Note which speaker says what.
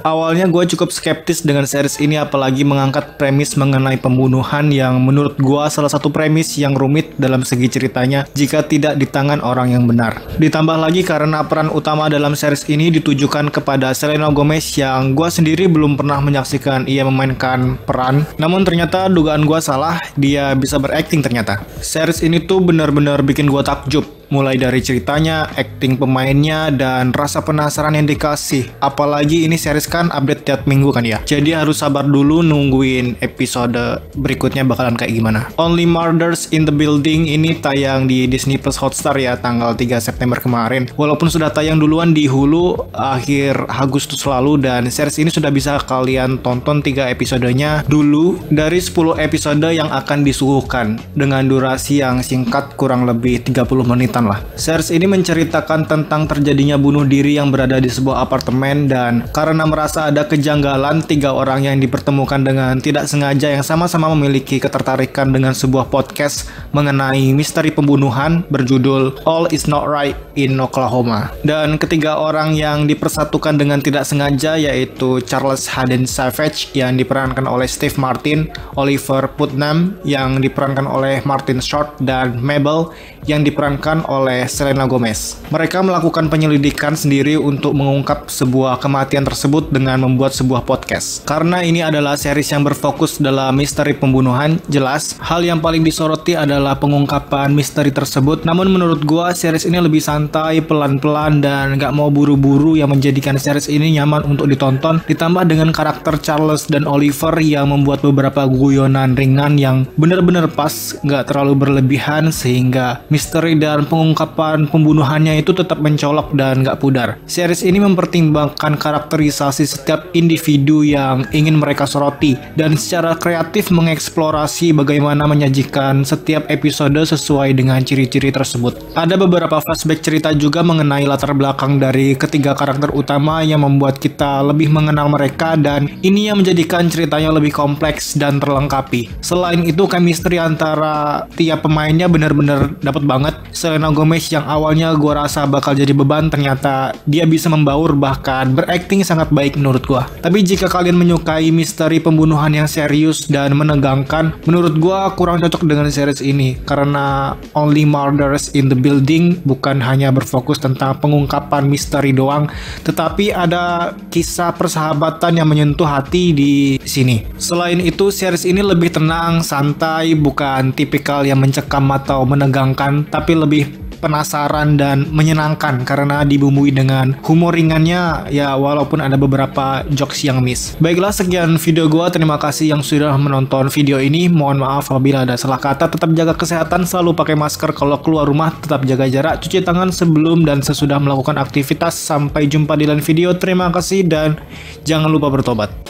Speaker 1: Awalnya gue cukup skeptis dengan series ini apalagi mengangkat premis mengenai pembunuhan yang menurut gue salah satu premis yang rumit dalam segi ceritanya jika tidak di tangan orang yang benar. Ditambah lagi karena peran utama dalam series ini ditujukan kepada Selena Gomez yang gue sendiri belum pernah menyaksikan ia memainkan peran. Namun ternyata dugaan gue salah, dia bisa berakting ternyata. Series ini tuh benar-benar bikin gue takjub mulai dari ceritanya, acting pemainnya, dan rasa penasaran yang dikasih. Apalagi ini series kan update tiap minggu kan ya. Jadi harus sabar dulu nungguin episode berikutnya bakalan kayak gimana. Only Murders in the Building ini tayang di Disney Plus Hotstar ya tanggal 3 September kemarin. Walaupun sudah tayang duluan di Hulu akhir Agustus lalu dan series ini sudah bisa kalian tonton 3 episodenya dulu dari 10 episode yang akan disuguhkan dengan durasi yang singkat kurang lebih 30 menit lah. Sers ini menceritakan tentang terjadinya bunuh diri yang berada di sebuah apartemen dan karena merasa ada kejanggalan tiga orang yang dipertemukan dengan tidak sengaja yang sama-sama memiliki ketertarikan dengan sebuah podcast mengenai misteri pembunuhan berjudul All Is Not Right in Oklahoma. Dan ketiga orang yang dipersatukan dengan tidak sengaja yaitu Charles Haden Savage yang diperankan oleh Steve Martin, Oliver Putnam yang diperankan oleh Martin Short dan Mabel yang diperankan oleh Selena Gomez. Mereka melakukan penyelidikan sendiri untuk mengungkap sebuah kematian tersebut dengan membuat sebuah podcast. Karena ini adalah series yang berfokus dalam misteri pembunuhan, jelas hal yang paling disoroti adalah pengungkapan misteri tersebut. Namun menurut gua series ini lebih santai, pelan-pelan dan nggak mau buru-buru yang menjadikan series ini nyaman untuk ditonton. Ditambah dengan karakter Charles dan Oliver yang membuat beberapa guyonan ringan yang benar-benar pas, nggak terlalu berlebihan sehingga misteri dan pengungkapan pengungkapan pembunuhannya itu tetap mencolok dan gak pudar. Series ini mempertimbangkan karakterisasi setiap individu yang ingin mereka soroti dan secara kreatif mengeksplorasi bagaimana menyajikan setiap episode sesuai dengan ciri-ciri tersebut. Ada beberapa flashback cerita juga mengenai latar belakang dari ketiga karakter utama yang membuat kita lebih mengenal mereka dan ini yang menjadikan ceritanya lebih kompleks dan terlengkapi. Selain itu, chemistry antara tiap pemainnya benar-benar dapat banget. Selena Selena Gomez yang awalnya gue rasa bakal jadi beban ternyata dia bisa membaur bahkan berakting sangat baik menurut gue. Tapi jika kalian menyukai misteri pembunuhan yang serius dan menegangkan, menurut gue kurang cocok dengan series ini karena Only Murders in the Building bukan hanya berfokus tentang pengungkapan misteri doang, tetapi ada kisah persahabatan yang menyentuh hati di sini. Selain itu, series ini lebih tenang, santai, bukan tipikal yang mencekam atau menegangkan, tapi lebih penasaran dan menyenangkan karena dibumbui dengan humor ringannya ya walaupun ada beberapa jokes yang miss. Baiklah sekian video gua, terima kasih yang sudah menonton video ini. Mohon maaf apabila ada salah kata, tetap jaga kesehatan, selalu pakai masker kalau keluar rumah, tetap jaga jarak, cuci tangan sebelum dan sesudah melakukan aktivitas. Sampai jumpa di lain video, terima kasih dan jangan lupa bertobat.